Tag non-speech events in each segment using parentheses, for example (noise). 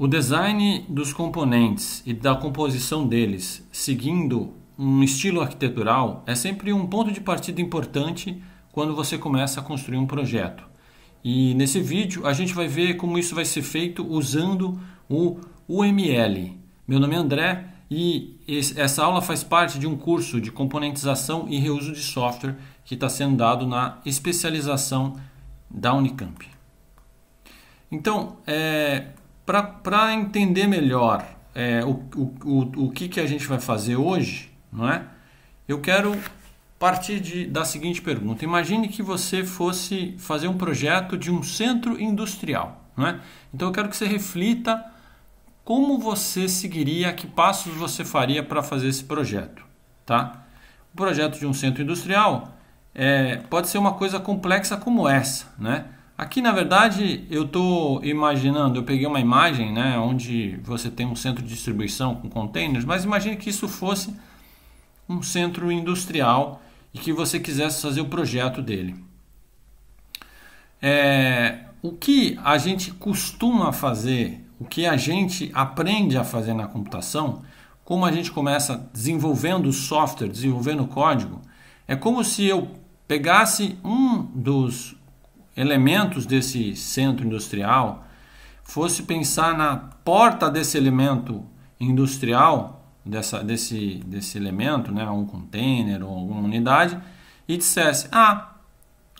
O design dos componentes e da composição deles, seguindo um estilo arquitetural, é sempre um ponto de partida importante quando você começa a construir um projeto. E nesse vídeo a gente vai ver como isso vai ser feito usando o UML. Meu nome é André e essa aula faz parte de um curso de componentização e reuso de software que está sendo dado na especialização da Unicamp. Então, é, para entender melhor é, o, o, o, que, que a gente vai fazer hoje, não é? eu quero partir de, da seguinte pergunta. Imagine que você fosse fazer um projeto de um centro industrial. Não é? Então eu quero que você reflita como você seguiria, que passos você faria para fazer esse projeto. Tá? O projeto de um centro industrial é, pode ser uma coisa complexa como essa. é Aqui, na verdade, eu estou imaginando, eu peguei uma imagem né, onde você tem um centro de distribuição com containers, mas imagine que isso fosse um centro industrial e que você quisesse fazer o projeto dele. É, o que a gente costuma fazer, o que a gente aprende a fazer na computação, como a gente começa desenvolvendo software, desenvolvendo código, é como se eu pegasse um dos elementos desse centro industrial, fosse pensar na porta desse elemento industrial, dessa, desse, desse elemento, né, um container ou alguma unidade, e dissesse: Ah,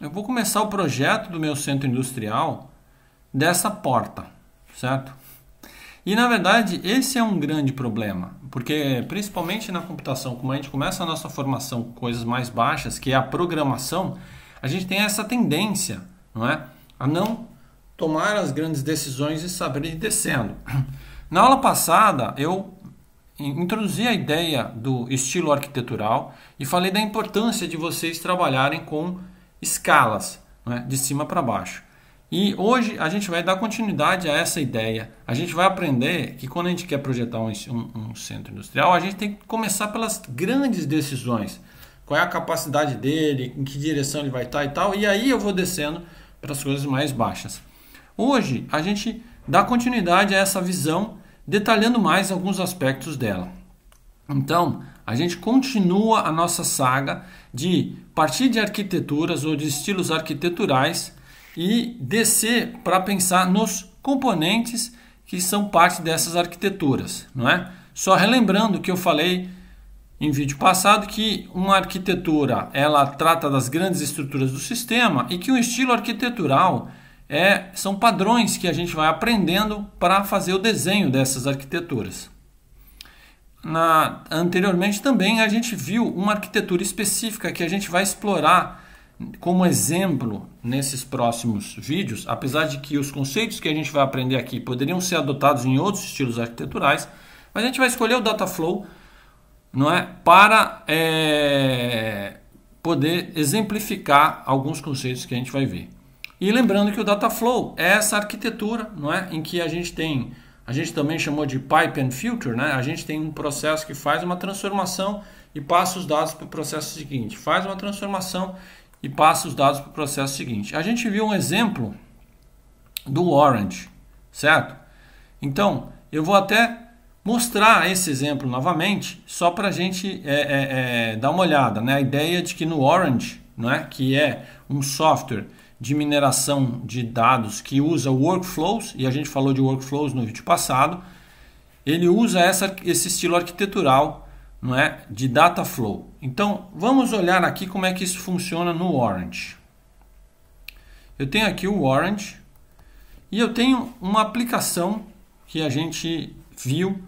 eu vou começar o projeto do meu centro industrial dessa porta, certo? E na verdade, esse é um grande problema, porque principalmente na computação, como a gente começa a nossa formação com coisas mais baixas, que é a programação, a gente tem essa tendência não é? A não tomar as grandes decisões e saber ir descendo. (clears throat) Na aula passada, eu introduzi a ideia do estilo arquitetural e falei da importância de vocês trabalharem com escalas, é? de cima para baixo. E hoje a gente vai dar continuidade a essa ideia. A gente vai aprender que quando a gente quer projetar um, um, um centro industrial, a gente tem que começar pelas grandes decisões. Qual é a capacidade dele, em que direção ele vai estar e tal. E aí eu vou descendo para as coisas mais baixas. Hoje a gente dá continuidade a essa visão, detalhando mais alguns aspectos dela. Então, a gente continua a nossa saga de partir de arquiteturas ou de estilos arquiteturais e descer para pensar nos componentes que são parte dessas arquiteturas, não é? Só relembrando que eu falei em vídeo passado que uma arquitetura ela trata das grandes estruturas do sistema e que um estilo arquitetural é, são padrões que a gente vai aprendendo para fazer o desenho dessas arquiteturas. Na, anteriormente também a gente viu uma arquitetura específica que a gente vai explorar como exemplo nesses próximos vídeos, apesar de que os conceitos que a gente vai aprender aqui poderiam ser adotados em outros estilos arquiteturais, mas a gente vai escolher o Dataflow não é? Para é, poder exemplificar alguns conceitos que a gente vai ver. E lembrando que o Dataflow é essa arquitetura, não é? Em que a gente tem, a gente também chamou de pipe and filter, né? A gente tem um processo que faz uma transformação e passa os dados para o processo seguinte, faz uma transformação e passa os dados para o processo seguinte. A gente viu um exemplo do Orange, certo? Então, eu vou até mostrar esse exemplo novamente, só para a gente é, é, é, dar uma olhada. Né? A ideia de que no Orange, né, que é um software de mineração de dados que usa workflows, e a gente falou de workflows no vídeo passado, ele usa essa, esse estilo arquitetural não é, de data flow. Então vamos olhar aqui como é que isso funciona no Orange. Eu tenho aqui o Orange e eu tenho uma aplicação que a gente viu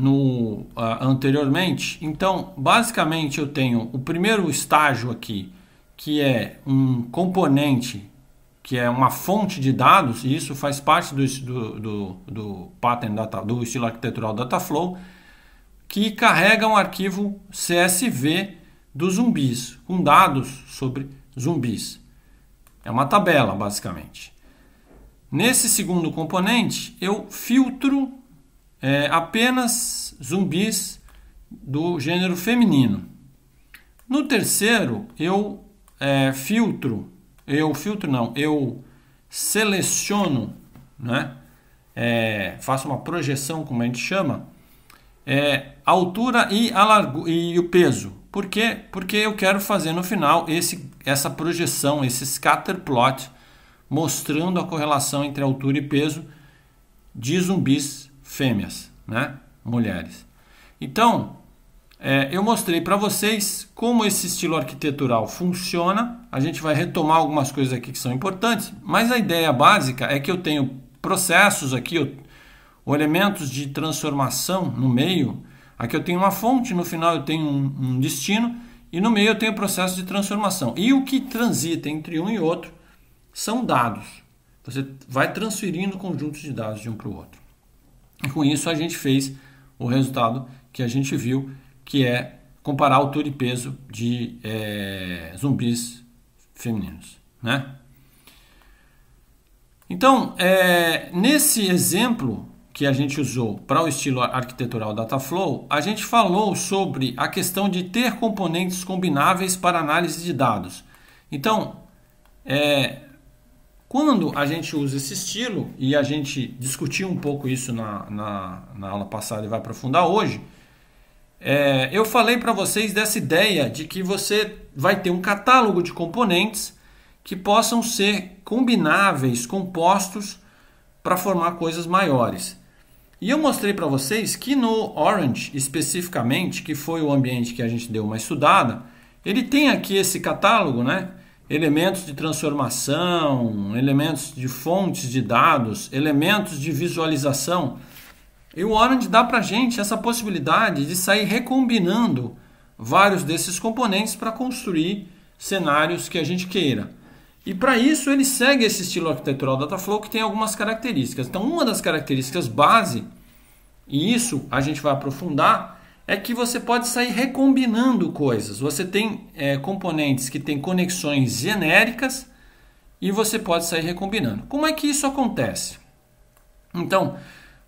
no uh, anteriormente. Então, basicamente eu tenho o primeiro estágio aqui, que é um componente que é uma fonte de dados, e isso faz parte do, do, do, do pattern data, do estilo arquitetural Dataflow, que carrega um arquivo CSV dos zumbis, com dados sobre zumbis. É uma tabela, basicamente. Nesse segundo componente, eu filtro é, apenas zumbis do gênero feminino. No terceiro, eu é, filtro, eu filtro não, eu seleciono, né? É, faço uma projeção, como a gente chama, é, a altura e, a largo, e o peso. Por quê? Porque eu quero fazer no final esse, essa projeção, esse scatter plot, mostrando a correlação entre altura e peso de zumbis fêmeas, né? Mulheres. Então, é, eu mostrei para vocês como esse estilo arquitetural funciona. A gente vai retomar algumas coisas aqui que são importantes, mas a ideia básica é que eu tenho processos aqui, eu, ou elementos de transformação no meio. Aqui eu tenho uma fonte, no final eu tenho um, um destino e no meio eu tenho o processo de transformação. E o que transita entre um e outro são dados. Você vai transferindo conjuntos de dados de um para o outro. E com isso a gente fez o resultado que a gente viu, que é comparar altura e peso de é, zumbis femininos, né? Então, é, nesse exemplo que a gente usou para o estilo arquitetural Dataflow, a gente falou sobre a questão de ter componentes combináveis para análise de dados. Então, é, quando a gente usa esse estilo, e a gente discutiu um pouco isso na, na, na aula passada e vai aprofundar hoje, é, eu falei para vocês dessa ideia de que você vai ter um catálogo de componentes que possam ser combináveis, compostos para formar coisas maiores. E eu mostrei para vocês que no Orange, especificamente, que foi o ambiente que a gente deu uma estudada, ele tem aqui esse catálogo, né? elementos de transformação, elementos de fontes de dados, elementos de visualização. E o Orange dá para a gente essa possibilidade de sair recombinando vários desses componentes para construir cenários que a gente queira. E para isso ele segue esse estilo arquitetural Dataflow que tem algumas características. Então, uma das características base, e isso a gente vai aprofundar, é que você pode sair recombinando coisas. Você tem é, componentes que têm conexões genéricas e você pode sair recombinando. Como é que isso acontece? Então,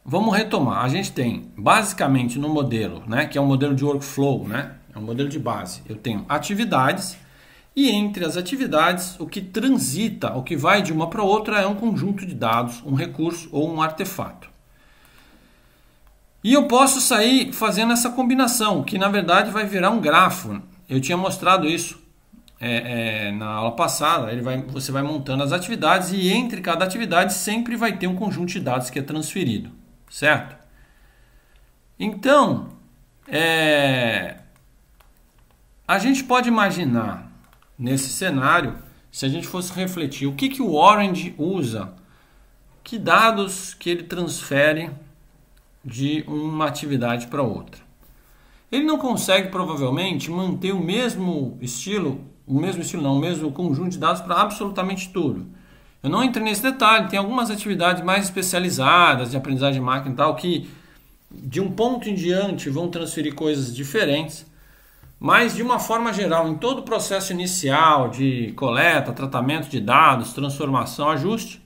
vamos retomar. A gente tem basicamente no modelo, né, que é um modelo de workflow, né, é um modelo de base. Eu tenho atividades e entre as atividades, o que transita, o que vai de uma para outra é um conjunto de dados, um recurso ou um artefato. E eu posso sair fazendo essa combinação, que na verdade vai virar um grafo. Eu tinha mostrado isso é, é, na aula passada. Ele vai, você vai montando as atividades e entre cada atividade sempre vai ter um conjunto de dados que é transferido, certo? Então, é, a gente pode imaginar nesse cenário, se a gente fosse refletir, o que, que o Orange usa, que dados que ele transfere de uma atividade para outra. Ele não consegue provavelmente manter o mesmo estilo, o mesmo estilo não, o mesmo conjunto de dados para absolutamente tudo. Eu não entrei nesse detalhe, tem algumas atividades mais especializadas de aprendizagem de máquina e tal que de um ponto em diante vão transferir coisas diferentes, mas de uma forma geral, em todo o processo inicial de coleta, tratamento de dados, transformação, ajuste,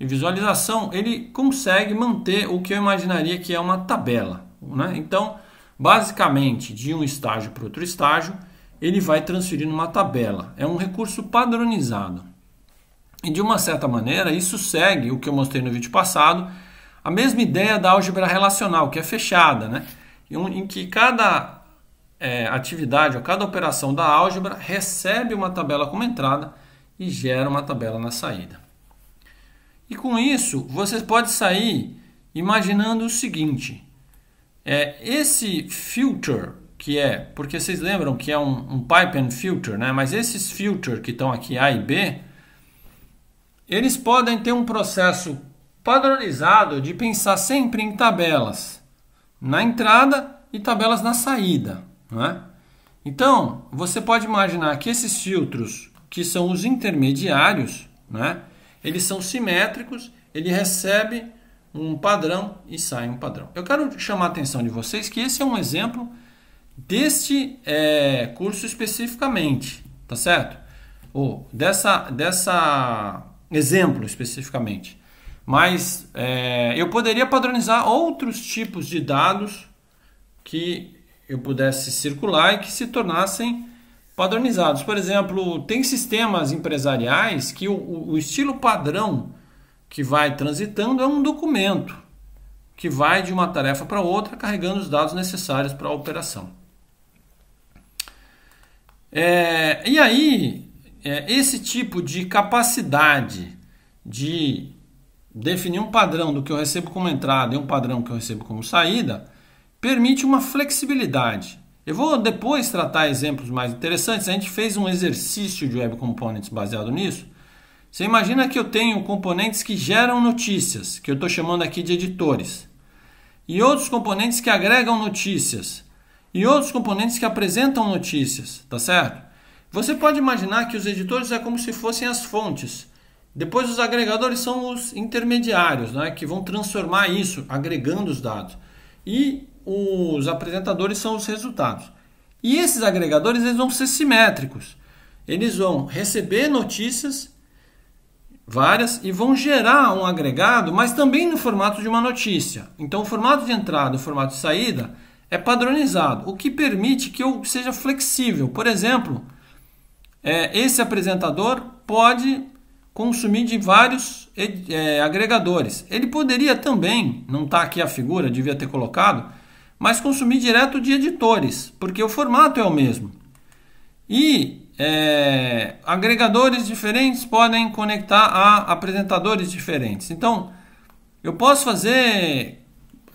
e visualização, ele consegue manter o que eu imaginaria que é uma tabela. Né? Então, basicamente, de um estágio para outro estágio, ele vai transferir numa tabela. É um recurso padronizado. E de uma certa maneira, isso segue o que eu mostrei no vídeo passado, a mesma ideia da álgebra relacional, que é fechada, né? em que cada é, atividade ou cada operação da álgebra recebe uma tabela como entrada e gera uma tabela na saída. E com isso, você pode sair imaginando o seguinte: é, esse filter que é, porque vocês lembram que é um, um pipe and filter, né? Mas esses filters que estão aqui A e B, eles podem ter um processo padronizado de pensar sempre em tabelas na entrada e tabelas na saída, né? Então, você pode imaginar que esses filtros, que são os intermediários, né? Eles são simétricos, ele recebe um padrão e sai um padrão. Eu quero chamar a atenção de vocês que esse é um exemplo deste é, curso especificamente, tá certo? Ou dessa, dessa exemplo especificamente. Mas é, eu poderia padronizar outros tipos de dados que eu pudesse circular e que se tornassem padronizados. Por exemplo, tem sistemas empresariais que o, o estilo padrão que vai transitando é um documento que vai de uma tarefa para outra carregando os dados necessários para a operação. É, e aí, é, esse tipo de capacidade de definir um padrão do que eu recebo como entrada e um padrão que eu recebo como saída permite uma flexibilidade eu vou depois tratar exemplos mais interessantes. A gente fez um exercício de Web Components baseado nisso. Você imagina que eu tenho componentes que geram notícias, que eu estou chamando aqui de editores, e outros componentes que agregam notícias, e outros componentes que apresentam notícias, tá certo? Você pode imaginar que os editores é como se fossem as fontes. Depois os agregadores são os intermediários, né, que vão transformar isso, agregando os dados. E os apresentadores são os resultados. E esses agregadores eles vão ser simétricos. Eles vão receber notícias várias e vão gerar um agregado, mas também no formato de uma notícia. Então, o formato de entrada e o formato de saída é padronizado, o que permite que eu seja flexível. Por exemplo, é, esse apresentador pode consumir de vários é, agregadores. Ele poderia também, não está aqui a figura, devia ter colocado, mas consumir direto de editores, porque o formato é o mesmo. E é, agregadores diferentes podem conectar a apresentadores diferentes. Então, eu posso fazer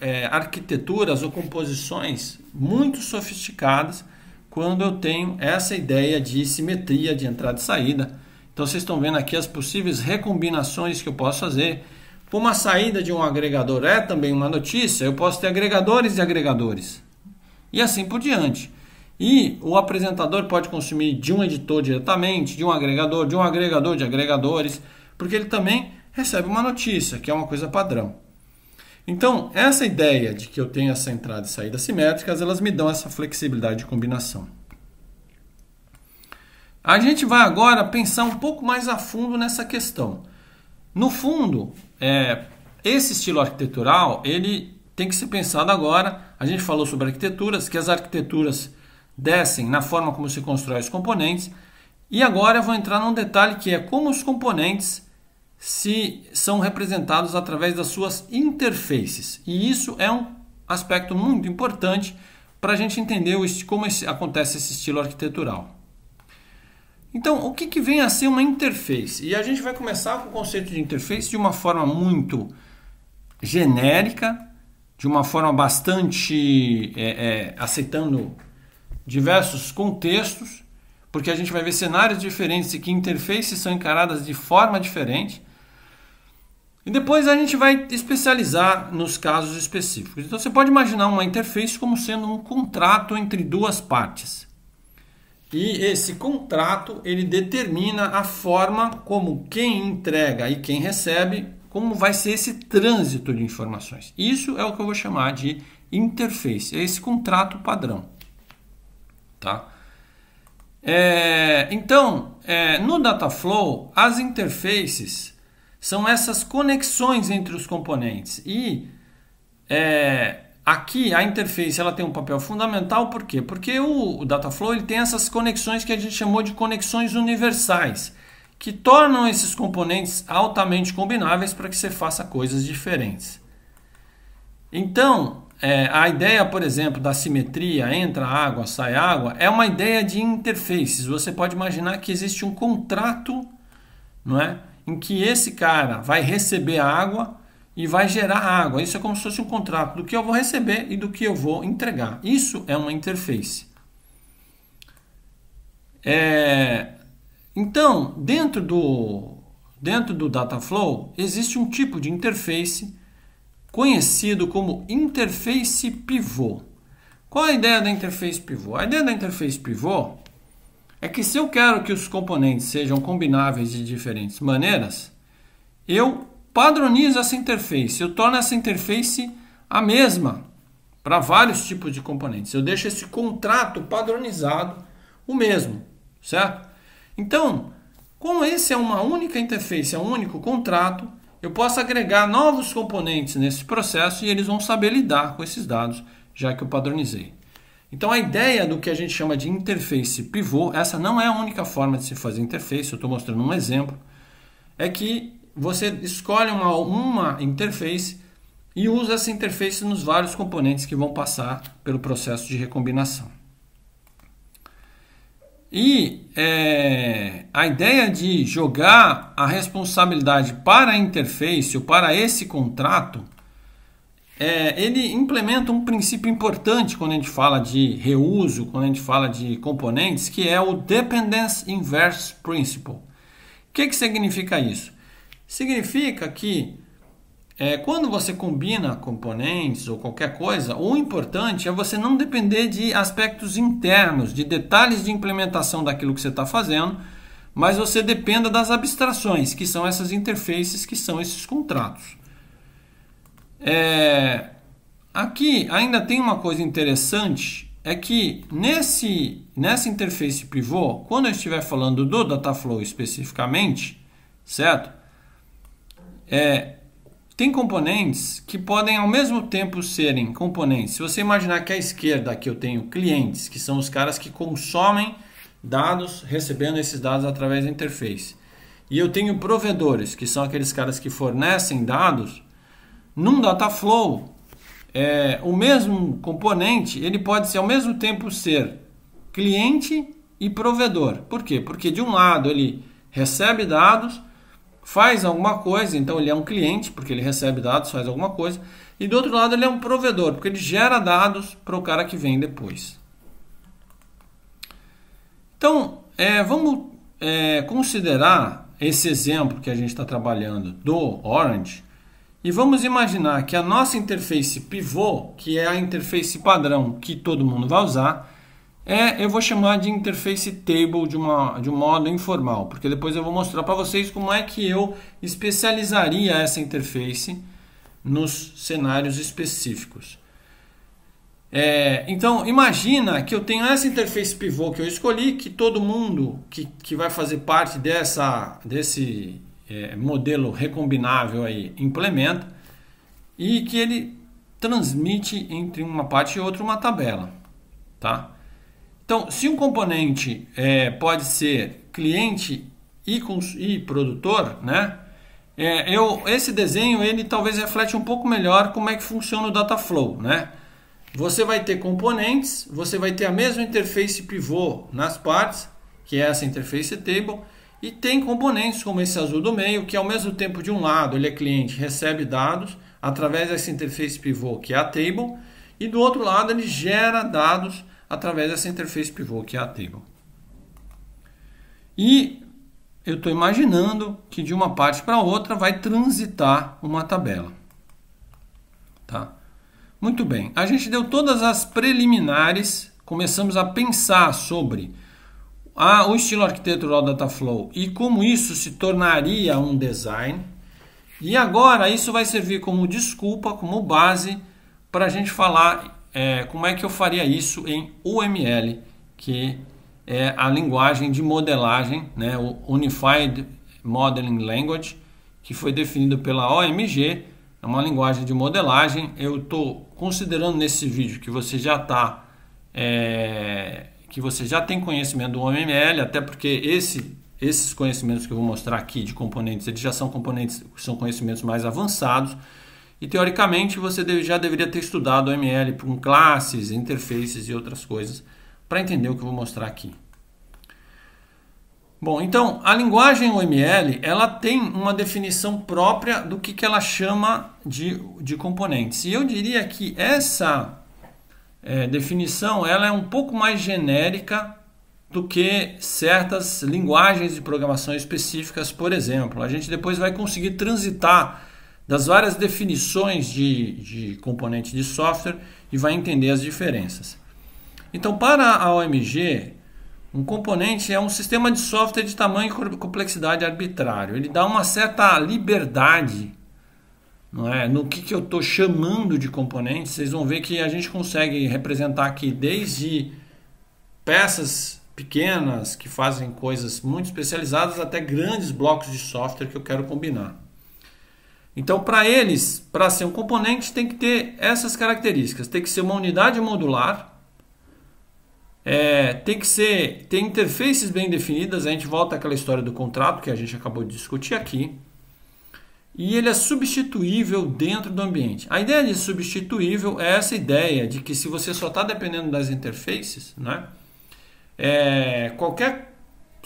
é, arquiteturas ou composições muito sofisticadas quando eu tenho essa ideia de simetria de entrada e saída. Então, vocês estão vendo aqui as possíveis recombinações que eu posso fazer como a saída de um agregador é também uma notícia, eu posso ter agregadores e agregadores. E assim por diante. E o apresentador pode consumir de um editor diretamente, de um agregador, de um agregador de agregadores, porque ele também recebe uma notícia, que é uma coisa padrão. Então, essa ideia de que eu tenho essa entrada e saída simétricas, elas me dão essa flexibilidade de combinação. A gente vai agora pensar um pouco mais a fundo nessa questão. No fundo, é, esse estilo arquitetural ele tem que ser pensado agora. A gente falou sobre arquiteturas, que as arquiteturas descem na forma como se constrói os componentes. E agora eu vou entrar num detalhe que é como os componentes se são representados através das suas interfaces. E isso é um aspecto muito importante para a gente entender como acontece esse estilo arquitetural. Então, o que, que vem a ser uma interface? E a gente vai começar com o conceito de interface de uma forma muito genérica, de uma forma bastante é, é, aceitando diversos contextos, porque a gente vai ver cenários diferentes e que interfaces são encaradas de forma diferente. E depois a gente vai especializar nos casos específicos. Então você pode imaginar uma interface como sendo um contrato entre duas partes. E esse contrato ele determina a forma como quem entrega e quem recebe, como vai ser esse trânsito de informações. Isso é o que eu vou chamar de interface, é esse contrato padrão, tá? É, então, é, no Dataflow, as interfaces são essas conexões entre os componentes e é, Aqui a interface ela tem um papel fundamental, por quê? Porque o, o Dataflow ele tem essas conexões que a gente chamou de conexões universais, que tornam esses componentes altamente combináveis para que você faça coisas diferentes. Então, é, a ideia, por exemplo, da simetria, entra água, sai água, é uma ideia de interfaces. Você pode imaginar que existe um contrato, não é? Em que esse cara vai receber a água e vai gerar água. Isso é como se fosse um contrato do que eu vou receber e do que eu vou entregar. Isso é uma interface. É... Então, dentro do, dentro do Dataflow, existe um tipo de interface conhecido como interface pivô. Qual a ideia da interface pivô? A ideia da interface pivô é que se eu quero que os componentes sejam combináveis de diferentes maneiras, eu padronizo essa interface, eu torno essa interface a mesma para vários tipos de componentes. Eu deixo esse contrato padronizado o mesmo, certo? Então, como esse é uma única interface, é um único contrato, eu posso agregar novos componentes nesse processo e eles vão saber lidar com esses dados, já que eu padronizei. Então a ideia do que a gente chama de interface pivô, essa não é a única forma de se fazer interface, eu estou mostrando um exemplo, é que você escolhe uma, uma interface e usa essa interface nos vários componentes que vão passar pelo processo de recombinação. E é, a ideia de jogar a responsabilidade para a interface ou para esse contrato, é, ele implementa um princípio importante quando a gente fala de reuso, quando a gente fala de componentes, que é o Dependence Inverse Principle. O que, que significa isso? Significa que é, quando você combina componentes ou qualquer coisa, o importante é você não depender de aspectos internos, de detalhes de implementação daquilo que você está fazendo, mas você dependa das abstrações, que são essas interfaces, que são esses contratos. É, aqui ainda tem uma coisa interessante, é que nesse, nessa interface pivô, quando eu estiver falando do Dataflow especificamente, certo? é, tem componentes que podem ao mesmo tempo serem componentes. Se você imaginar que à esquerda aqui eu tenho clientes, que são os caras que consomem dados, recebendo esses dados através da interface. E eu tenho provedores, que são aqueles caras que fornecem dados. Num Dataflow, é, o mesmo componente, ele pode ser ao mesmo tempo ser cliente e provedor. Por quê? Porque de um lado ele recebe dados faz alguma coisa, então ele é um cliente, porque ele recebe dados, faz alguma coisa, e do outro lado ele é um provedor, porque ele gera dados para o cara que vem depois. Então, é, vamos é, considerar esse exemplo que a gente está trabalhando do Orange e vamos imaginar que a nossa interface pivô, que é a interface padrão que todo mundo vai usar, é, eu vou chamar de interface table de, uma, de um modo informal, porque depois eu vou mostrar para vocês como é que eu especializaria essa interface nos cenários específicos. É, então, imagina que eu tenho essa interface pivô que eu escolhi, que todo mundo que, que vai fazer parte dessa, desse é, modelo recombinável aí implementa, e que ele transmite entre uma parte e outra uma tabela, tá? Então, se um componente é, pode ser cliente e, e produtor, né? É, eu, esse desenho ele talvez reflete um pouco melhor como é que funciona o Dataflow, né? Você vai ter componentes, você vai ter a mesma interface pivô nas partes, que é essa interface table, e tem componentes como esse azul do meio, que ao mesmo tempo de um lado ele é cliente, recebe dados através dessa interface pivô que é a table, e do outro lado ele gera dados através dessa interface pivô que é a table. E eu estou imaginando que de uma parte para outra vai transitar uma tabela. Tá? Muito bem, a gente deu todas as preliminares, começamos a pensar sobre a, o estilo arquitetural Dataflow e como isso se tornaria um design. E agora isso vai servir como desculpa, como base para a gente falar é, como é que eu faria isso em UML, que é a linguagem de modelagem, né, o Unified Modeling Language, que foi definido pela OMG, é uma linguagem de modelagem. Eu estou considerando nesse vídeo que você já está, é, que você já tem conhecimento do OML, até porque esse, esses conhecimentos que eu vou mostrar aqui de componentes, eles já são componentes, são conhecimentos mais avançados. E teoricamente você já deveria ter estudado OML com classes, interfaces e outras coisas para entender o que eu vou mostrar aqui. Bom, então a linguagem OML ela tem uma definição própria do que, que ela chama de, de componentes. E eu diria que essa é, definição ela é um pouco mais genérica do que certas linguagens de programação específicas, por exemplo. A gente depois vai conseguir transitar das várias definições de, de de software e vai entender as diferenças. Então, para a OMG, um componente é um sistema de software de tamanho e complexidade arbitrário. Ele dá uma certa liberdade não é? no que, que eu estou chamando de componente. Vocês vão ver que a gente consegue representar aqui desde peças pequenas que fazem coisas muito especializadas até grandes blocos de software que eu quero combinar. Então, para eles, para ser um componente, tem que ter essas características. Tem que ser uma unidade modular, é, tem que ser, tem interfaces bem definidas. A gente volta àquela história do contrato que a gente acabou de discutir aqui. E ele é substituível dentro do ambiente. A ideia de substituível é essa ideia de que se você só está dependendo das interfaces, né, é, qualquer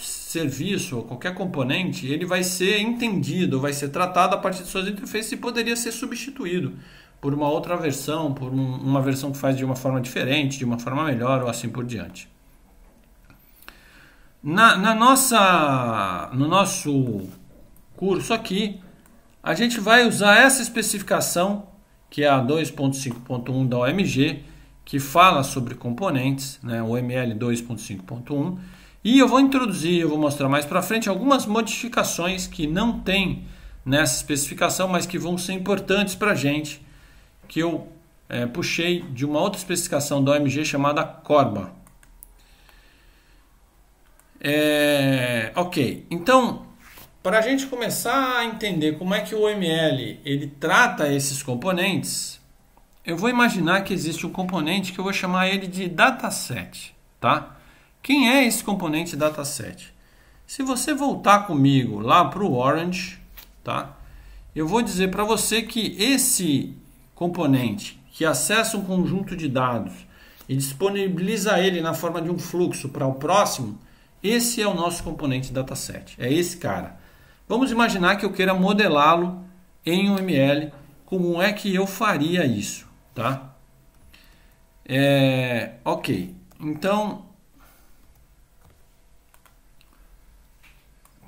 serviço ou qualquer componente, ele vai ser entendido, vai ser tratado a partir de suas interfaces e poderia ser substituído por uma outra versão, por um, uma versão que faz de uma forma diferente, de uma forma melhor ou assim por diante. Na, na nossa, no nosso curso aqui, a gente vai usar essa especificação, que é a 2.5.1 da OMG, que fala sobre componentes, né, o ML 2.5.1, e eu vou introduzir, eu vou mostrar mais para frente algumas modificações que não tem nessa especificação, mas que vão ser importantes para a gente, que eu é, puxei de uma outra especificação da OMG chamada Corba. É, ok, então para a gente começar a entender como é que o OML ele trata esses componentes, eu vou imaginar que existe um componente que eu vou chamar ele de dataset, tá? Quem é esse componente dataset? Se você voltar comigo lá para o Orange, tá? eu vou dizer para você que esse componente que acessa um conjunto de dados e disponibiliza ele na forma de um fluxo para o próximo, esse é o nosso componente dataset, é esse cara. Vamos imaginar que eu queira modelá-lo em um ML. como é que eu faria isso, tá? É, ok, então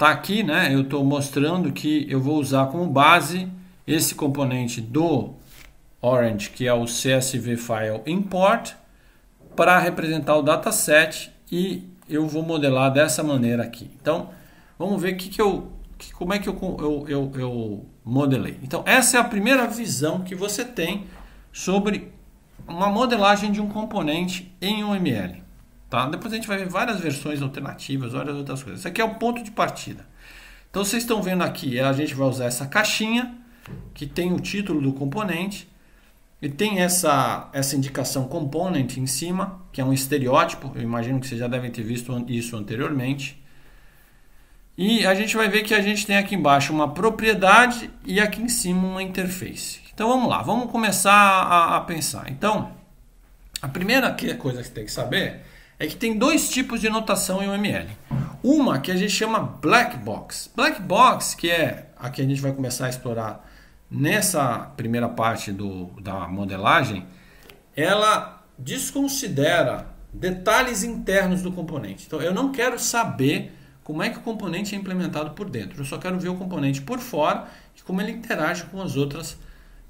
Está aqui, né? Eu estou mostrando que eu vou usar como base esse componente do Orange, que é o CSV File Import, para representar o dataset e eu vou modelar dessa maneira aqui. Então, vamos ver que que eu, que, como é que eu, eu, eu, eu modelei. Então, essa é a primeira visão que você tem sobre uma modelagem de um componente em OML. Tá? Depois a gente vai ver várias versões alternativas, várias outras coisas. Esse aqui é o ponto de partida. Então vocês estão vendo aqui, é, a gente vai usar essa caixinha que tem o título do componente e tem essa, essa indicação component em cima, que é um estereótipo. Eu imagino que vocês já devem ter visto isso anteriormente. E a gente vai ver que a gente tem aqui embaixo uma propriedade e aqui em cima uma interface. Então vamos lá, vamos começar a, a pensar. Então, a primeira coisa que você tem que saber é que tem dois tipos de notação em UML, Uma que a gente chama black box. Black box, que é a que a gente vai começar a explorar nessa primeira parte do, da modelagem, ela desconsidera detalhes internos do componente. Então eu não quero saber como é que o componente é implementado por dentro. Eu só quero ver o componente por fora e como ele interage com as outras,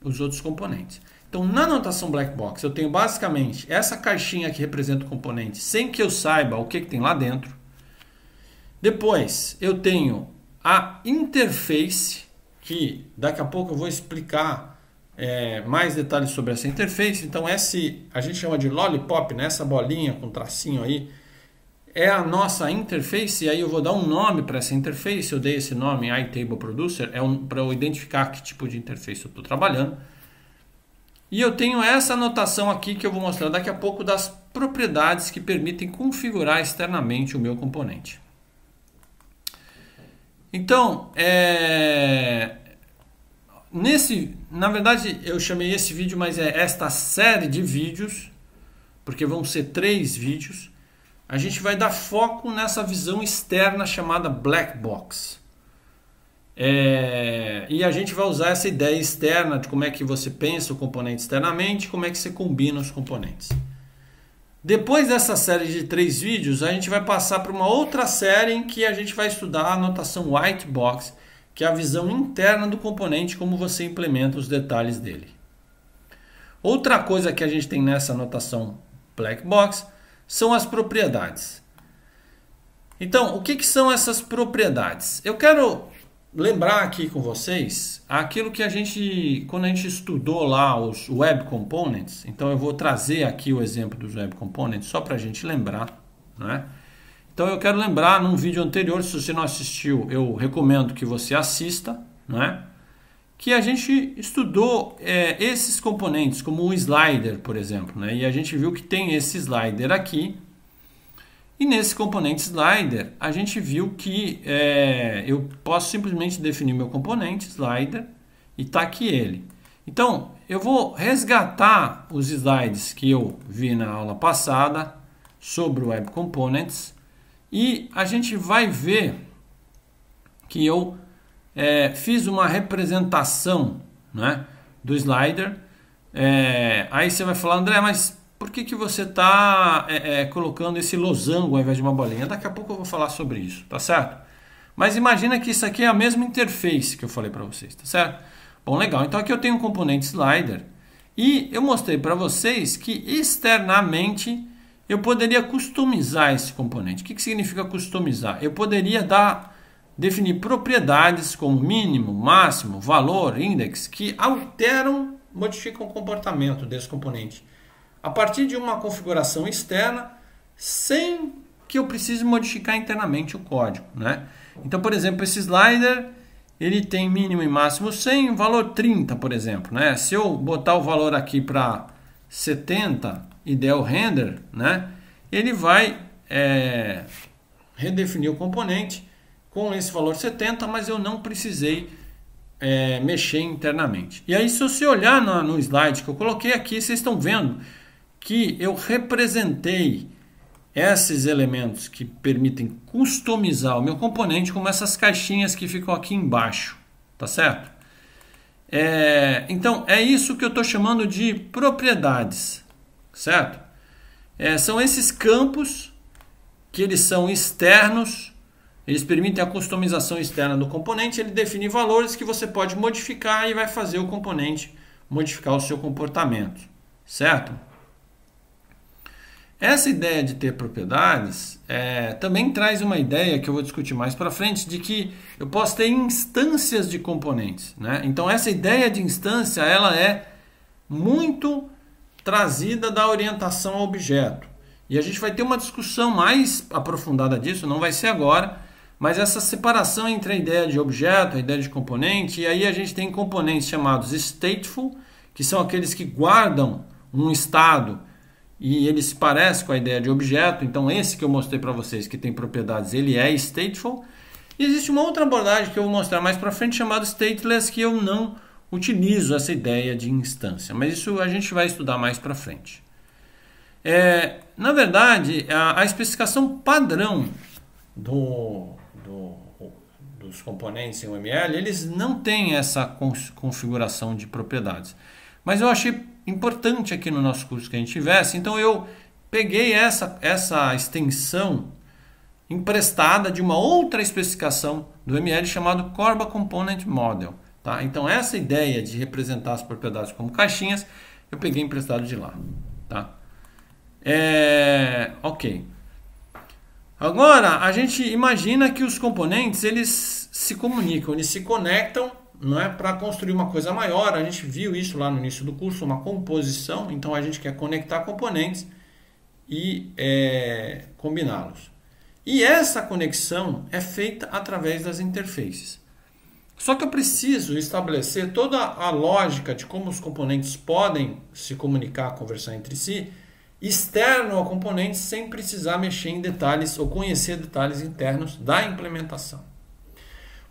os outros componentes. Então, na notação black box, eu tenho basicamente essa caixinha que representa o componente, sem que eu saiba o que, que tem lá dentro. Depois, eu tenho a interface, que daqui a pouco eu vou explicar é, mais detalhes sobre essa interface. Então, esse a gente chama de lollipop, né? essa bolinha com tracinho aí, é a nossa interface. E aí eu vou dar um nome para essa interface. Eu dei esse nome, iTable Producer, é um, para eu identificar que tipo de interface eu estou trabalhando. E eu tenho essa anotação aqui que eu vou mostrar daqui a pouco das propriedades que permitem configurar externamente o meu componente. Então, é... nesse, na verdade, eu chamei esse vídeo, mas é esta série de vídeos, porque vão ser três vídeos. A gente vai dar foco nessa visão externa chamada black box. É, e a gente vai usar essa ideia externa de como é que você pensa o componente externamente, como é que você combina os componentes. Depois dessa série de três vídeos, a gente vai passar para uma outra série em que a gente vai estudar a notação white box, que é a visão interna do componente, como você implementa os detalhes dele. Outra coisa que a gente tem nessa notação black box são as propriedades. Então, o que, que são essas propriedades? Eu quero lembrar aqui com vocês aquilo que a gente, quando a gente estudou lá os Web Components, então eu vou trazer aqui o exemplo dos Web Components só para a gente lembrar, né? Então eu quero lembrar num vídeo anterior, se você não assistiu, eu recomendo que você assista, né? Que a gente estudou é, esses componentes, como o slider, por exemplo, né? E a gente viu que tem esse slider aqui, e nesse componente slider, a gente viu que é, eu posso simplesmente definir meu componente slider e tá aqui ele. Então, eu vou resgatar os slides que eu vi na aula passada sobre o Web Components e a gente vai ver que eu é, fiz uma representação né, do slider. É, aí você vai falar, André, mas por que, que você está é, é, colocando esse losango ao invés de uma bolinha? Daqui a pouco eu vou falar sobre isso, tá certo? Mas imagina que isso aqui é a mesma interface que eu falei para vocês, tá certo? Bom, legal. Então aqui eu tenho um componente slider e eu mostrei para vocês que externamente eu poderia customizar esse componente. O que, que significa customizar? Eu poderia dar definir propriedades como mínimo, máximo, valor, index que alteram, modificam o comportamento desse componente a partir de uma configuração externa, sem que eu precise modificar internamente o código. Né? Então, por exemplo, esse slider ele tem mínimo e máximo 100, valor 30, por exemplo. Né? Se eu botar o valor aqui para 70 e der o render, né? ele vai é, redefinir o componente com esse valor 70, mas eu não precisei é, mexer internamente. E aí, se você olhar no, no slide que eu coloquei aqui, vocês estão vendo que eu representei esses elementos que permitem customizar o meu componente como essas caixinhas que ficam aqui embaixo, tá certo? É, então é isso que eu estou chamando de propriedades, certo? É, são esses campos que eles são externos, eles permitem a customização externa do componente, ele define valores que você pode modificar e vai fazer o componente modificar o seu comportamento, certo? Essa ideia de ter propriedades é, também traz uma ideia que eu vou discutir mais para frente de que eu posso ter instâncias de componentes. Né? Então essa ideia de instância ela é muito trazida da orientação ao objeto. E a gente vai ter uma discussão mais aprofundada disso, não vai ser agora, mas essa separação entre a ideia de objeto, a ideia de componente, e aí a gente tem componentes chamados stateful, que são aqueles que guardam um estado e ele se parece com a ideia de objeto, então esse que eu mostrei para vocês que tem propriedades, ele é stateful. E existe uma outra abordagem que eu vou mostrar mais para frente chamada stateless que eu não utilizo essa ideia de instância, mas isso a gente vai estudar mais para frente. É, na verdade, a, a especificação padrão do, do, dos componentes em UML, eles não têm essa configuração de propriedades. Mas eu achei importante aqui no nosso curso que a gente tivesse, então eu peguei essa, essa extensão emprestada de uma outra especificação do ML chamado Corba Component Model. Tá? Então essa ideia de representar as propriedades como caixinhas, eu peguei emprestado de lá. Tá? É, ok. Agora, a gente imagina que os componentes eles se comunicam, eles se conectam não é para construir uma coisa maior. A gente viu isso lá no início do curso, uma composição. Então a gente quer conectar componentes e é, combiná-los. E essa conexão é feita através das interfaces. Só que eu preciso estabelecer toda a lógica de como os componentes podem se comunicar, conversar entre si, externo ao componente, sem precisar mexer em detalhes ou conhecer detalhes internos da implementação.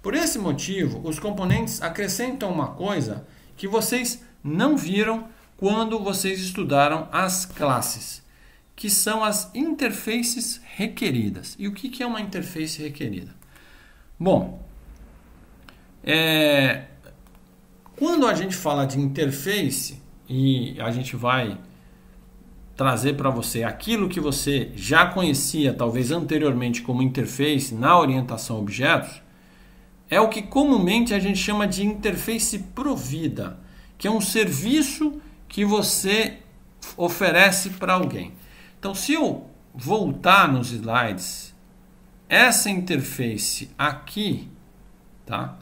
Por esse motivo, os componentes acrescentam uma coisa que vocês não viram quando vocês estudaram as classes, que são as interfaces requeridas. E o que é uma interface requerida? Bom, é, quando a gente fala de interface e a gente vai trazer para você aquilo que você já conhecia, talvez anteriormente, como interface na orientação a objetos, é o que comumente a gente chama de interface provida, que é um serviço que você oferece para alguém. Então, se eu voltar nos slides, essa interface aqui, tá?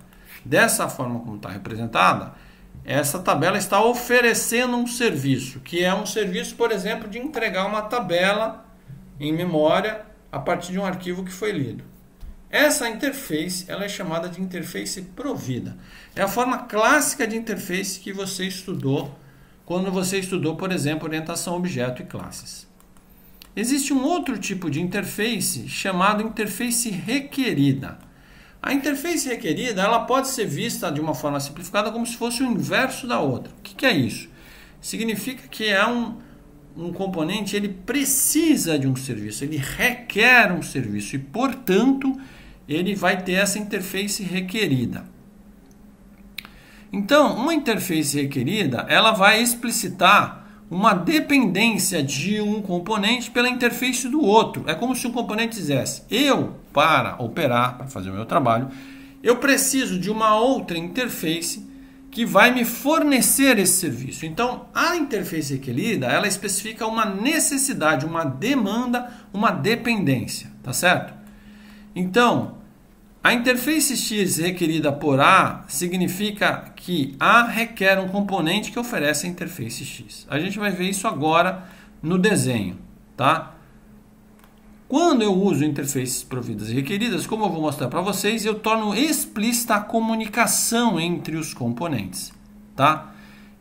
Dessa forma como está representada, essa tabela está oferecendo um serviço, que é um serviço, por exemplo, de entregar uma tabela em memória a partir de um arquivo que foi lido. Essa interface ela é chamada de interface provida. É a forma clássica de interface que você estudou quando você estudou, por exemplo, orientação objeto e classes. Existe um outro tipo de interface chamado interface requerida. A interface requerida ela pode ser vista de uma forma simplificada como se fosse o inverso da outra. O que, é isso? Significa que é um, um componente ele precisa de um serviço, ele requer um serviço e, portanto, ele vai ter essa interface requerida. Então, uma interface requerida, ela vai explicitar uma dependência de um componente pela interface do outro. É como se um componente dissesse: eu, para operar, para fazer o meu trabalho, eu preciso de uma outra interface que vai me fornecer esse serviço. Então, a interface requerida, ela especifica uma necessidade, uma demanda, uma dependência, tá certo? Então, a interface X requerida por A significa que A requer um componente que oferece a interface X. A gente vai ver isso agora no desenho, tá? Quando eu uso interfaces providas e requeridas, como eu vou mostrar para vocês, eu torno explícita a comunicação entre os componentes, tá?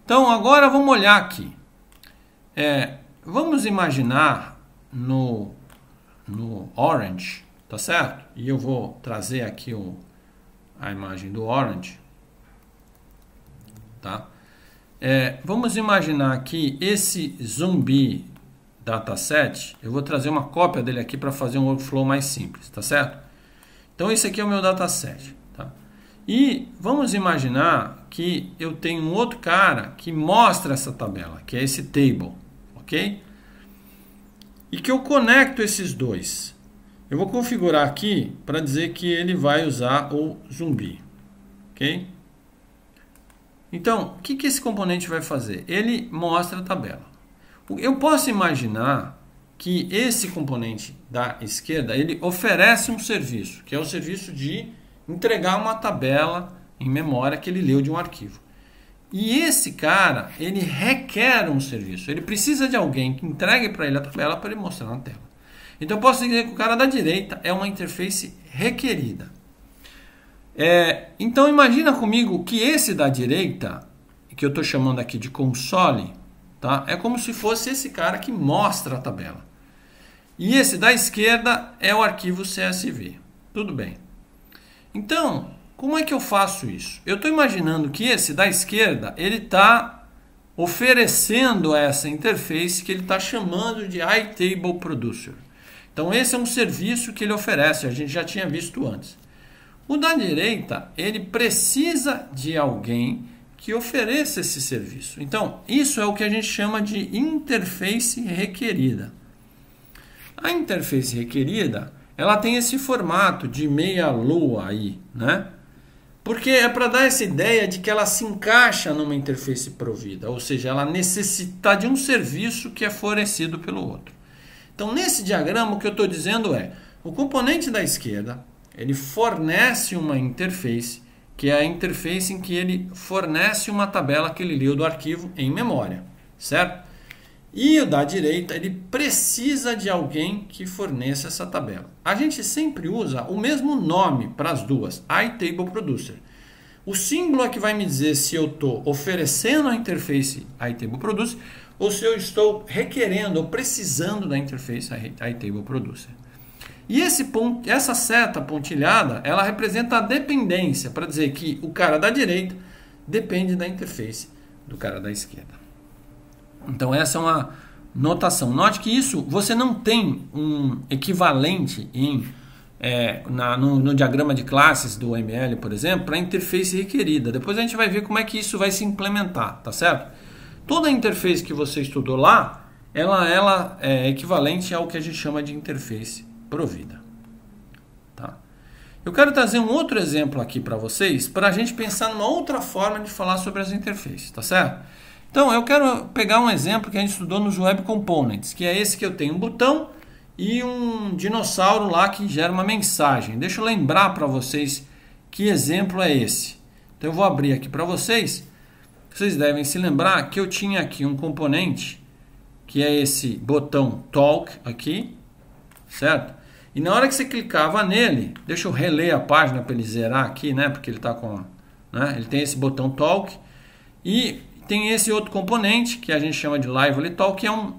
Então agora vamos olhar aqui. É, vamos imaginar no, no Orange Tá certo? E eu vou trazer aqui o, a imagem do Orange. Tá? É, vamos imaginar aqui esse zumbi dataset. Eu vou trazer uma cópia dele aqui para fazer um workflow mais simples. Tá certo? Então esse aqui é o meu dataset. Tá? E vamos imaginar que eu tenho um outro cara que mostra essa tabela, que é esse table. Ok? E que eu conecto esses dois. Eu vou configurar aqui para dizer que ele vai usar o zumbi. Ok? Então, o que, que esse componente vai fazer? Ele mostra a tabela. Eu posso imaginar que esse componente da esquerda, ele oferece um serviço, que é o serviço de entregar uma tabela em memória que ele leu de um arquivo. E esse cara, ele requer um serviço. Ele precisa de alguém que entregue para ele a tabela para ele mostrar na tela. Então eu posso dizer que o cara da direita é uma interface requerida. É, então imagina comigo que esse da direita, que eu estou chamando aqui de console, tá? é como se fosse esse cara que mostra a tabela. E esse da esquerda é o arquivo CSV. Tudo bem. Então, como é que eu faço isso? Eu estou imaginando que esse da esquerda, ele está oferecendo essa interface que ele está chamando de iTable Producer. Então esse é um serviço que ele oferece, a gente já tinha visto antes. O da direita, ele precisa de alguém que ofereça esse serviço. Então, isso é o que a gente chama de interface requerida. A interface requerida, ela tem esse formato de meia lua aí, né? Porque é para dar essa ideia de que ela se encaixa numa interface provida, ou seja, ela necessita de um serviço que é fornecido pelo outro. Então, nesse diagrama, o que eu estou dizendo é, o componente da esquerda, ele fornece uma interface, que é a interface em que ele fornece uma tabela que ele leu do arquivo em memória, certo? E o da direita, ele precisa de alguém que forneça essa tabela. A gente sempre usa o mesmo nome para as duas, iTableProducer. Producer. O símbolo é que vai me dizer se eu estou oferecendo a interface iTableProducer Producer ou se eu estou requerendo ou precisando da interface iTable Producer. E esse ponto, essa seta pontilhada, ela representa a dependência, para dizer que o cara da direita depende da interface do cara da esquerda. Então essa é uma notação. Note que isso você não tem um equivalente em é, na, no, no, diagrama de classes do OML, por exemplo, para a interface requerida. Depois a gente vai ver como é que isso vai se implementar, tá certo? Toda a interface que você estudou lá, ela, ela é, é equivalente ao que a gente chama de interface provida. Tá? Eu quero trazer um outro exemplo aqui para vocês, para a gente pensar numa outra forma de falar sobre as interfaces, tá certo? Então, eu quero pegar um exemplo que a gente estudou nos Web Components, que é esse que eu tenho um botão e um dinossauro lá que gera uma mensagem. Deixa eu lembrar para vocês que exemplo é esse. Então, eu vou abrir aqui para vocês vocês devem se lembrar que eu tinha aqui um componente que é esse botão Talk aqui, certo? E na hora que você clicava nele, deixa eu reler a página para ele zerar aqui, né? Porque ele tá com, né? Ele tem esse botão Talk e tem esse outro componente que a gente chama de Live Talk, que é um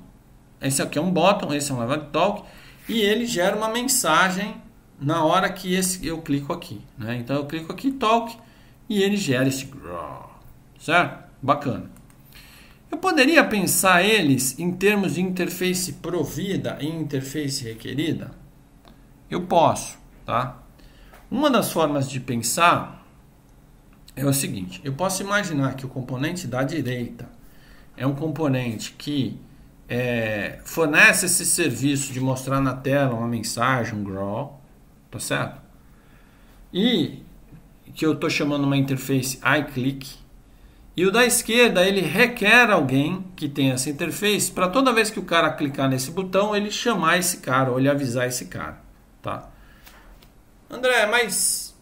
esse aqui é um botão, esse é um Live Talk e ele gera uma mensagem na hora que esse eu clico aqui, né? Então eu clico aqui Talk e ele gera esse certo? Bacana. Eu poderia pensar eles em termos de interface provida e interface requerida? Eu posso, tá? Uma das formas de pensar é o seguinte: eu posso imaginar que o componente da direita é um componente que é, fornece esse serviço de mostrar na tela uma mensagem, um grow, tá certo? E que eu estou chamando uma interface iClick e o da esquerda, ele requer alguém que tenha essa interface para toda vez que o cara clicar nesse botão, ele chamar esse cara, ou ele avisar esse cara, tá? André, mas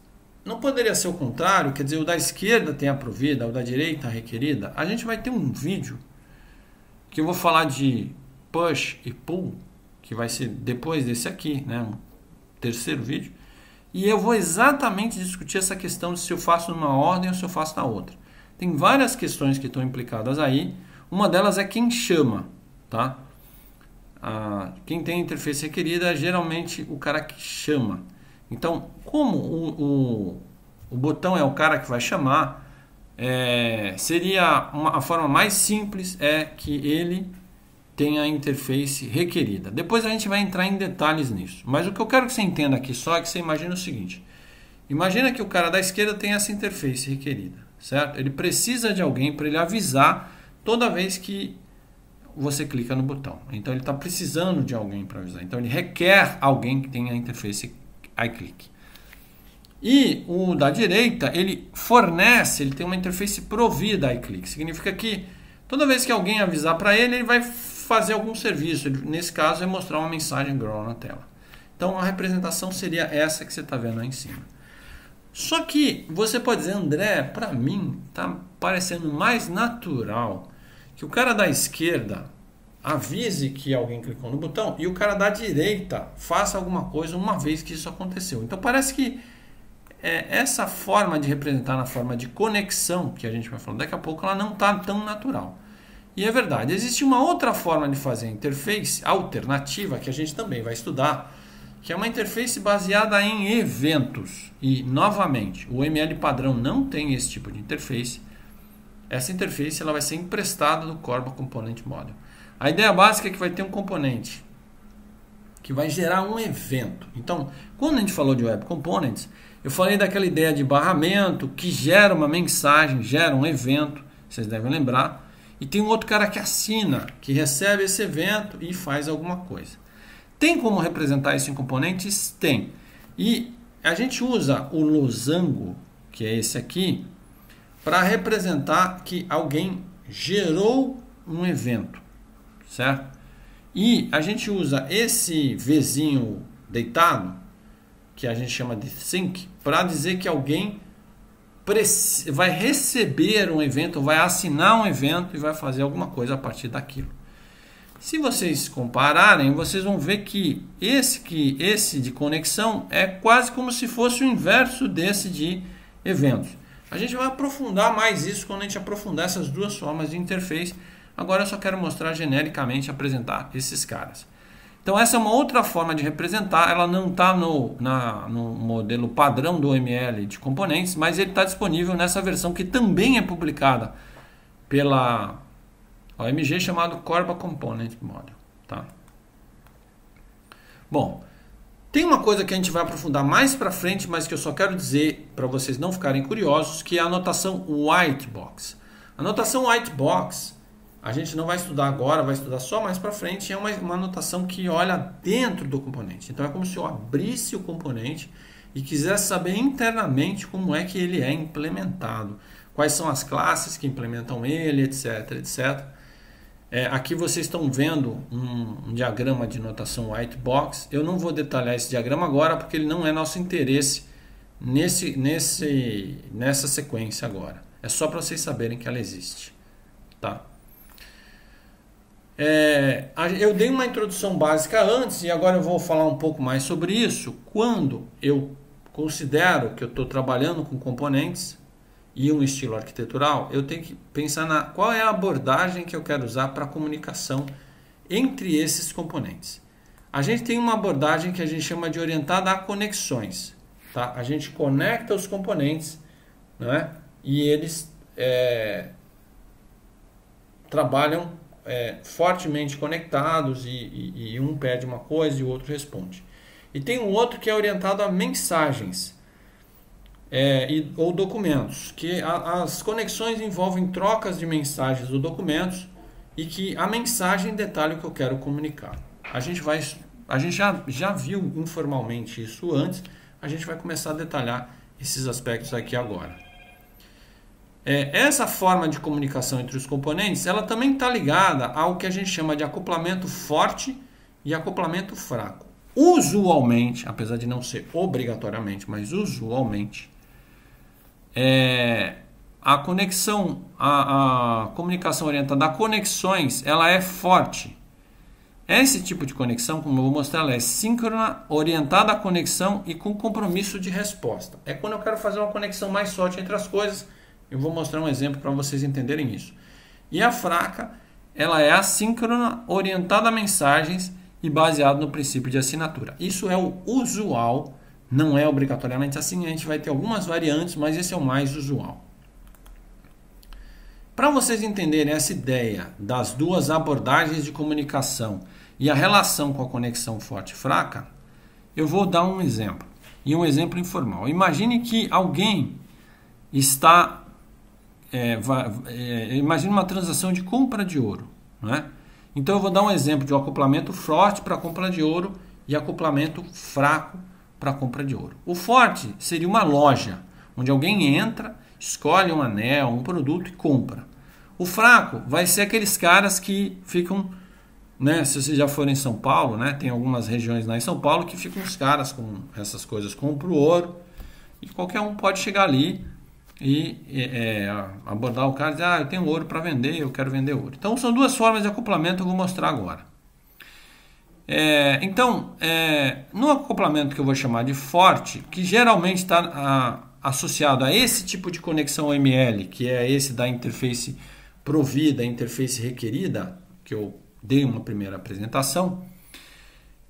não poderia ser o contrário? Quer dizer, o da esquerda tem a provida, o da direita a requerida? A gente vai ter um vídeo que eu vou falar de push e pull, que vai ser depois desse aqui, né? Um terceiro vídeo. E eu vou exatamente discutir essa questão de se eu faço numa ordem ou se eu faço na outra. Tem várias questões que estão implicadas aí. Uma delas é quem chama, tá? Ah, quem tem a interface requerida é geralmente o cara que chama. Então, como o, o, o botão é o cara que vai chamar, é, seria uma, a forma mais simples é que ele tenha a interface requerida. Depois a gente vai entrar em detalhes nisso. Mas o que eu quero que você entenda aqui só é que você imagina o seguinte: imagina que o cara da esquerda tem essa interface requerida certo? Ele precisa de alguém para ele avisar toda vez que você clica no botão. Então ele está precisando de alguém para avisar. Então ele requer alguém que tenha a interface iClick. E o da direita, ele fornece, ele tem uma interface provida iClick. Significa que toda vez que alguém avisar para ele, ele vai fazer algum serviço. Ele, nesse caso, é mostrar uma mensagem grow na tela. Então a representação seria essa que você está vendo aí em cima. Só que você pode dizer, André, para mim tá parecendo mais natural que o cara da esquerda avise que alguém clicou no botão e o cara da direita faça alguma coisa uma vez que isso aconteceu. Então parece que é, essa forma de representar na forma de conexão que a gente vai falar daqui a pouco, ela não está tão natural. E é verdade, existe uma outra forma de fazer interface alternativa que a gente também vai estudar, que é uma interface baseada em eventos. E, novamente, o ML padrão não tem esse tipo de interface. Essa interface ela vai ser emprestada do Corba Component Model. A ideia básica é que vai ter um componente que vai gerar um evento. Então, quando a gente falou de Web Components, eu falei daquela ideia de barramento que gera uma mensagem, gera um evento, vocês devem lembrar. E tem um outro cara que assina, que recebe esse evento e faz alguma coisa. Tem como representar isso em componentes? Tem. E a gente usa o losango, que é esse aqui, para representar que alguém gerou um evento, certo? E a gente usa esse vizinho deitado, que a gente chama de sync, para dizer que alguém vai receber um evento, vai assinar um evento e vai fazer alguma coisa a partir daquilo. Se vocês compararem, vocês vão ver que esse que esse de conexão é quase como se fosse o inverso desse de eventos. A gente vai aprofundar mais isso quando a gente aprofundar essas duas formas de interface. Agora eu só quero mostrar genericamente apresentar esses caras. Então essa é uma outra forma de representar, ela não está no, na, no modelo padrão do ML de componentes, mas ele está disponível nessa versão que também é publicada pela, OMG é chamado Corba Component Model. Tá? Bom, tem uma coisa que a gente vai aprofundar mais para frente, mas que eu só quero dizer para vocês não ficarem curiosos, que é a notação white box. A anotação white box, a gente não vai estudar agora, vai estudar só mais para frente, é uma, uma notação que olha dentro do componente. Então é como se eu abrisse o componente e quisesse saber internamente como é que ele é implementado, quais são as classes que implementam ele, etc, etc. É, aqui vocês estão vendo um, um, diagrama de notação white box. Eu não vou detalhar esse diagrama agora porque ele não é nosso interesse nesse, nesse, nessa sequência agora. É só para vocês saberem que ela existe. Tá? É, eu dei uma introdução básica antes e agora eu vou falar um pouco mais sobre isso. Quando eu considero que eu estou trabalhando com componentes, e um estilo arquitetural, eu tenho que pensar na qual é a abordagem que eu quero usar para a comunicação entre esses componentes. A gente tem uma abordagem que a gente chama de orientada a conexões. Tá? A gente conecta os componentes né? e eles é, trabalham é, fortemente conectados e, e, e um pede uma coisa e o outro responde. E tem um outro que é orientado a mensagens é, e, ou documentos, que a, as conexões envolvem trocas de mensagens ou documentos e que a mensagem é detalha o que eu quero comunicar. A gente, vai, a gente já, já viu informalmente isso antes, a gente vai começar a detalhar esses aspectos aqui agora. É, essa forma de comunicação entre os componentes, ela também está ligada ao que a gente chama de acoplamento forte e acoplamento fraco. Usualmente, apesar de não ser obrigatoriamente, mas usualmente, é, a conexão, a, a comunicação orientada a conexões, ela é forte. Esse tipo de conexão, como eu vou mostrar, ela é síncrona, orientada à conexão e com compromisso de resposta. É quando eu quero fazer uma conexão mais forte entre as coisas. Eu vou mostrar um exemplo para vocês entenderem isso. E a fraca, ela é assíncrona, orientada a mensagens e baseada no princípio de assinatura. Isso é o usual não é obrigatoriamente assim, a gente vai ter algumas variantes, mas esse é o mais usual. Para vocês entenderem essa ideia das duas abordagens de comunicação e a relação com a conexão forte e fraca, eu vou dar um exemplo, e um exemplo informal. Imagine que alguém está. É, é, imagine uma transação de compra de ouro. Né? Então eu vou dar um exemplo de um acoplamento forte para compra de ouro e acoplamento fraco para para a compra de ouro. O forte seria uma loja, onde alguém entra, escolhe um anel, um produto e compra. O fraco vai ser aqueles caras que ficam, né, se você já for em São Paulo, né, tem algumas regiões lá em São Paulo que ficam os caras com essas coisas, compra o ouro e qualquer um pode chegar ali e é, abordar o cara e dizer, ah, eu tenho ouro para vender, eu quero vender ouro. Então são duas formas de acoplamento que eu vou mostrar agora. É, então, é, no acoplamento que eu vou chamar de forte, que geralmente está associado a esse tipo de conexão ML, que é esse da interface provida, interface requerida, que eu dei uma primeira apresentação,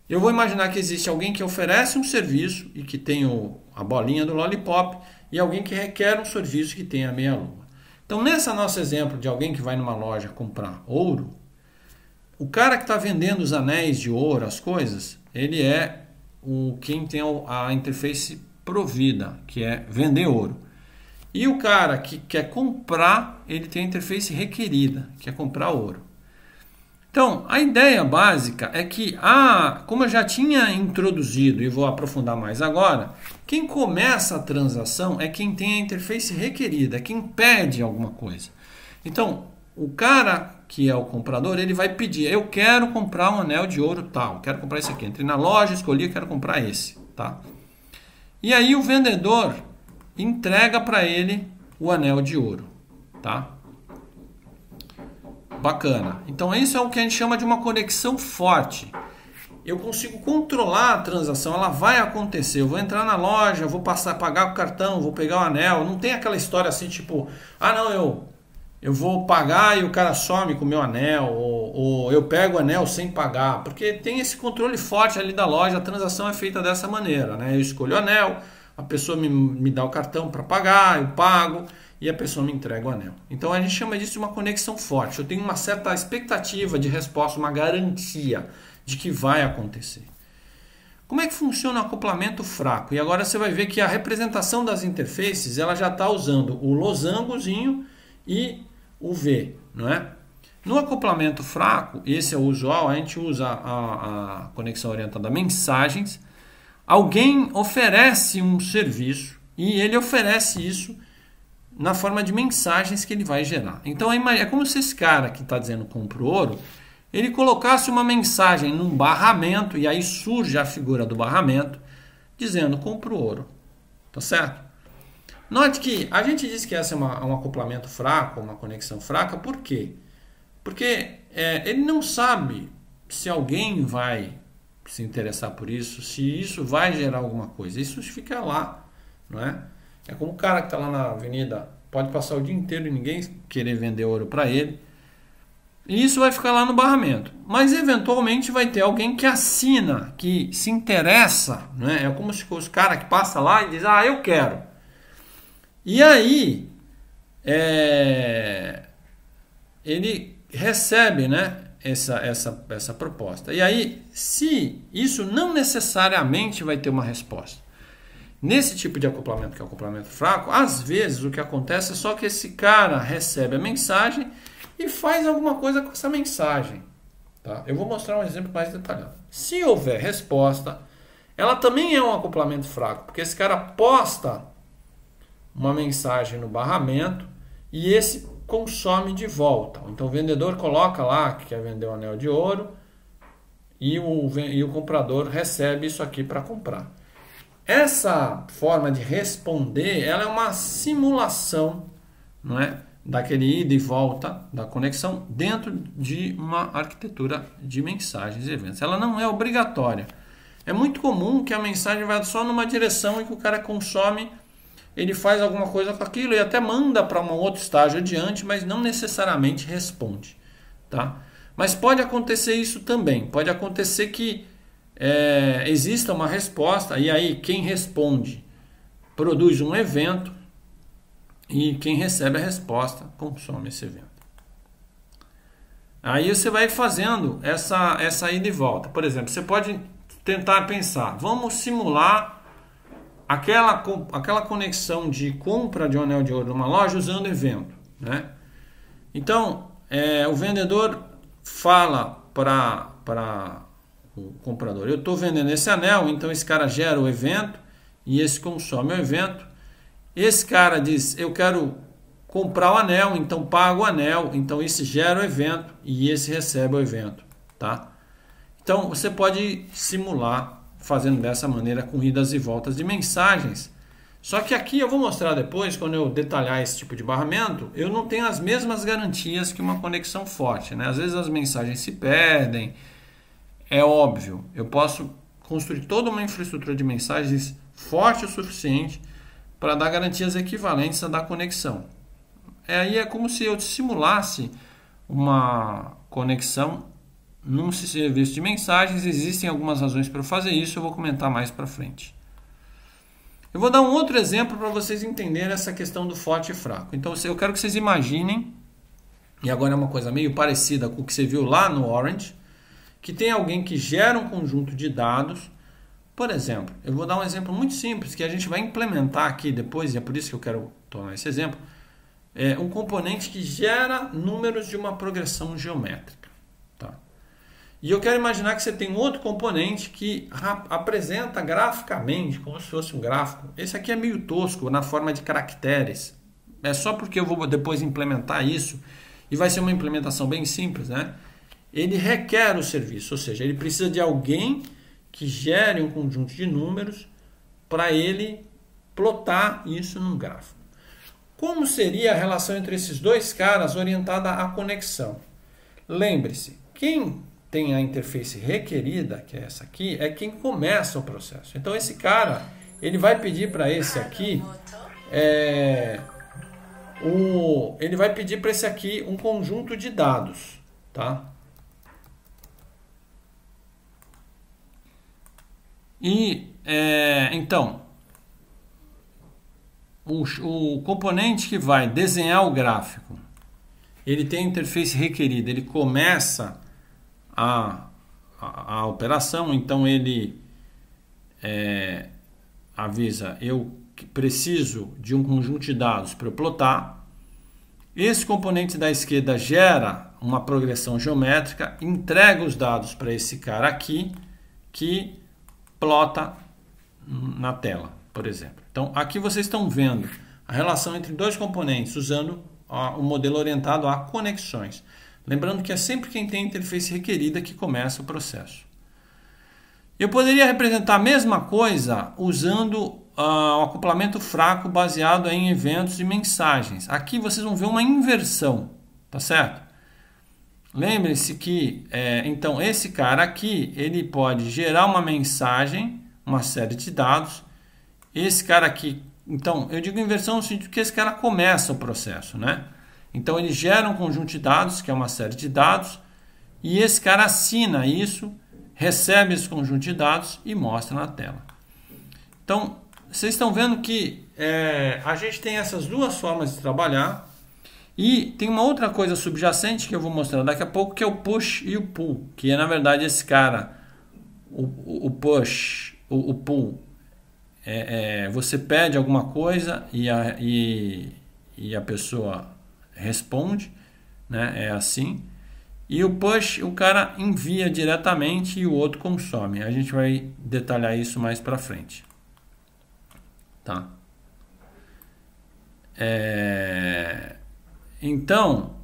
eu vou imaginar que existe alguém que oferece um serviço e que tem o, a bolinha do lollipop e alguém que requer um serviço que tem a meia lua. Então, nesse nosso exemplo de alguém que vai numa loja comprar ouro, o cara que está vendendo os anéis de ouro, as coisas, ele é o quem tem a interface provida, que é vender ouro. E o cara que quer comprar, ele tem a interface requerida, que é comprar ouro. Então, a ideia básica é que, a, ah, como eu já tinha introduzido e vou aprofundar mais agora, quem começa a transação é quem tem a interface requerida, é quem pede alguma coisa. Então, o cara que é o comprador, ele vai pedir, eu quero comprar um anel de ouro tal, quero comprar esse aqui. Entrei na loja, escolhi, quero comprar esse, tá? E aí o vendedor entrega para ele o anel de ouro, tá? Bacana. Então isso é o que a gente chama de uma conexão forte. Eu consigo controlar a transação, ela vai acontecer. Eu vou entrar na loja, vou passar, pagar com cartão, vou pegar o anel. Não tem aquela história assim tipo, ah não, eu eu vou pagar e o cara some com o meu anel, ou, ou, eu pego o anel sem pagar, porque tem esse controle forte ali da loja, a transação é feita dessa maneira, né? Eu escolho o anel, a pessoa me, me dá o cartão para pagar, eu pago e a pessoa me entrega o anel. Então a gente chama disso de uma conexão forte. Eu tenho uma certa expectativa de resposta, uma garantia de que vai acontecer. Como é que funciona o acoplamento fraco? E agora você vai ver que a representação das interfaces ela já está usando o losangozinho e o V, não é? No acoplamento fraco, esse é o usual, a gente usa a, a conexão orientada a mensagens. Alguém oferece um serviço e ele oferece isso na forma de mensagens que ele vai gerar. Então é como se esse cara que está dizendo compra ouro, ele colocasse uma mensagem num barramento e aí surge a figura do barramento dizendo compra ouro, tá certo? Note que a gente disse que essa é uma, um acoplamento fraco, uma conexão fraca, por quê? Porque é, ele não sabe se alguém vai se interessar por isso, se isso vai gerar alguma coisa. Isso fica lá, não é? É como o cara que está lá na avenida, pode passar o dia inteiro e ninguém querer vender ouro para ele. E isso vai ficar lá no barramento. Mas eventualmente vai ter alguém que assina, que se interessa, né? É como se os cara que passa lá e diz: "Ah, eu quero". E aí, é, ele recebe né, essa, essa, essa proposta. E aí, se isso não necessariamente vai ter uma resposta. Nesse tipo de acoplamento, que é o acoplamento fraco, às vezes o que acontece é só que esse cara recebe a mensagem e faz alguma coisa com essa mensagem. Tá? Eu vou mostrar um exemplo mais detalhado. Se houver resposta, ela também é um acoplamento fraco, porque esse cara posta uma mensagem no barramento e esse consome de volta. Então o vendedor coloca lá que quer vender o um anel de ouro e o, e o comprador recebe isso aqui para comprar. Essa forma de responder ela é uma simulação não é, daquele ida e volta da conexão dentro de uma arquitetura de mensagens e eventos. Ela não é obrigatória. É muito comum que a mensagem vá só numa direção e que o cara consome ele faz alguma coisa com aquilo e até manda para um outro estágio adiante, mas não necessariamente responde, tá? Mas pode acontecer isso também, pode acontecer que é, exista uma resposta e aí quem responde produz um evento e quem recebe a resposta consome esse evento. Aí você vai fazendo essa, essa ida e volta. Por exemplo, você pode tentar pensar, vamos simular aquela, aquela conexão de compra de um anel de ouro numa loja usando evento. Né? Então, é, o vendedor fala para o comprador: Eu estou vendendo esse anel, então esse cara gera o evento e esse consome o evento. Esse cara diz: Eu quero comprar o anel, então paga o anel, então esse gera o evento e esse recebe o evento. Tá? Então, você pode simular fazendo dessa maneira com idas e voltas de mensagens. Só que aqui eu vou mostrar depois, quando eu detalhar esse tipo de barramento, eu não tenho as mesmas garantias que uma conexão forte. Né? Às vezes as mensagens se perdem, é óbvio. Eu posso construir toda uma infraestrutura de mensagens forte o suficiente para dar garantias equivalentes à da conexão. É, aí é como se eu simulasse uma conexão num serviço de mensagens. Existem algumas razões para fazer isso, eu vou comentar mais para frente. Eu vou dar um outro exemplo para vocês entenderem essa questão do forte e fraco. Então eu quero que vocês imaginem, e agora é uma coisa meio parecida com o que você viu lá no Orange, que tem alguém que gera um conjunto de dados. Por exemplo, eu vou dar um exemplo muito simples que a gente vai implementar aqui depois, e é por isso que eu quero tornar esse exemplo. É um componente que gera números de uma progressão geométrica. E eu quero imaginar que você tem outro componente que apresenta graficamente, como se fosse um gráfico. Esse aqui é meio tosco na forma de caracteres. É só porque eu vou depois implementar isso e vai ser uma implementação bem simples, né? Ele requer o serviço, ou seja, ele precisa de alguém que gere um conjunto de números para ele plotar isso num gráfico. Como seria a relação entre esses dois caras orientada à conexão? Lembre-se, quem tem a interface requerida, que é essa aqui, é quem começa o processo. Então esse cara, ele vai pedir para esse aqui é, o, ele vai pedir para esse aqui um conjunto de dados, tá? E é, então o, o componente que vai desenhar o gráfico, ele tem a interface requerida, ele começa a, a, a operação, então ele é, avisa: eu preciso de um conjunto de dados para eu plotar. Esse componente da esquerda gera uma progressão geométrica, entrega os dados para esse cara aqui, que plota na tela, por exemplo. Então, aqui vocês estão vendo a relação entre dois componentes usando o modelo orientado a conexões. Lembrando que é sempre quem tem interface requerida que começa o processo. Eu poderia representar a mesma coisa usando uh, acoplamento fraco baseado em eventos e mensagens. Aqui vocês vão ver uma inversão, tá certo? Lembre-se que, é, então, esse cara aqui, ele pode gerar uma mensagem, uma série de dados. Esse cara aqui, então, eu digo inversão no sentido que esse cara começa o processo, né? Então ele gera um conjunto de dados, que é uma série de dados, e esse cara assina isso, recebe esse conjunto de dados e mostra na tela. Então, vocês estão vendo que é, a gente tem essas duas formas de trabalhar. E tem uma outra coisa subjacente que eu vou mostrar daqui a pouco, que é o push e o pull, que é na verdade esse cara, o, o push, o, o pull. É, é, você pede alguma coisa e a, e, e a pessoa responde, né? É assim. E o push, o cara envia diretamente e o outro consome. A gente vai detalhar isso mais para frente. Tá? É... Então,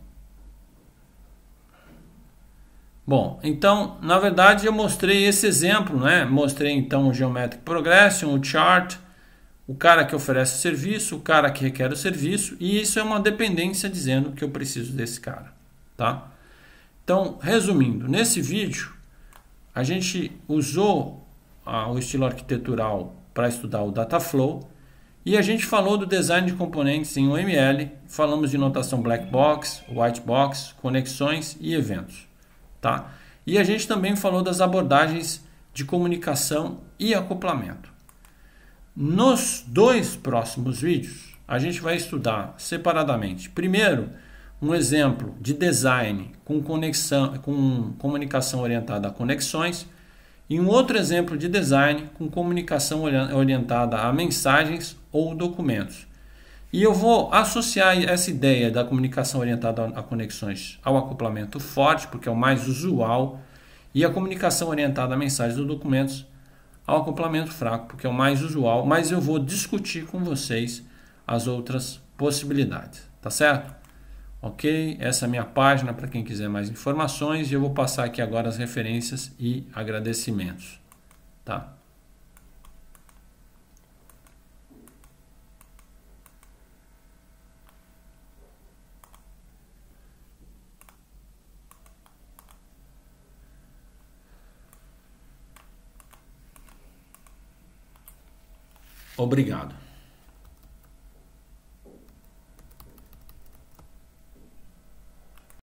Bom, então, na verdade eu mostrei esse exemplo, né? Mostrei então o Geometric Progression, o chart, o cara que oferece o serviço, o cara que requer o serviço, e isso é uma dependência dizendo que eu preciso desse cara, tá? Então, resumindo, nesse vídeo a gente usou a, o estilo arquitetural para estudar o Dataflow e a gente falou do design de componentes em UML, falamos de notação black box, white box, conexões e eventos, tá? E a gente também falou das abordagens de comunicação e acoplamento. Nos dois próximos vídeos, a gente vai estudar separadamente. Primeiro, um exemplo de design com, conexão, com comunicação orientada a conexões e um outro exemplo de design com comunicação orientada a mensagens ou documentos. E eu vou associar essa ideia da comunicação orientada a conexões ao acoplamento forte, porque é o mais usual, e a comunicação orientada a mensagens ou documentos ao acoplamento fraco, porque é o mais usual, mas eu vou discutir com vocês as outras possibilidades, tá certo? Ok? Essa é a minha página para quem quiser mais informações e eu vou passar aqui agora as referências e agradecimentos, tá? Obrigado.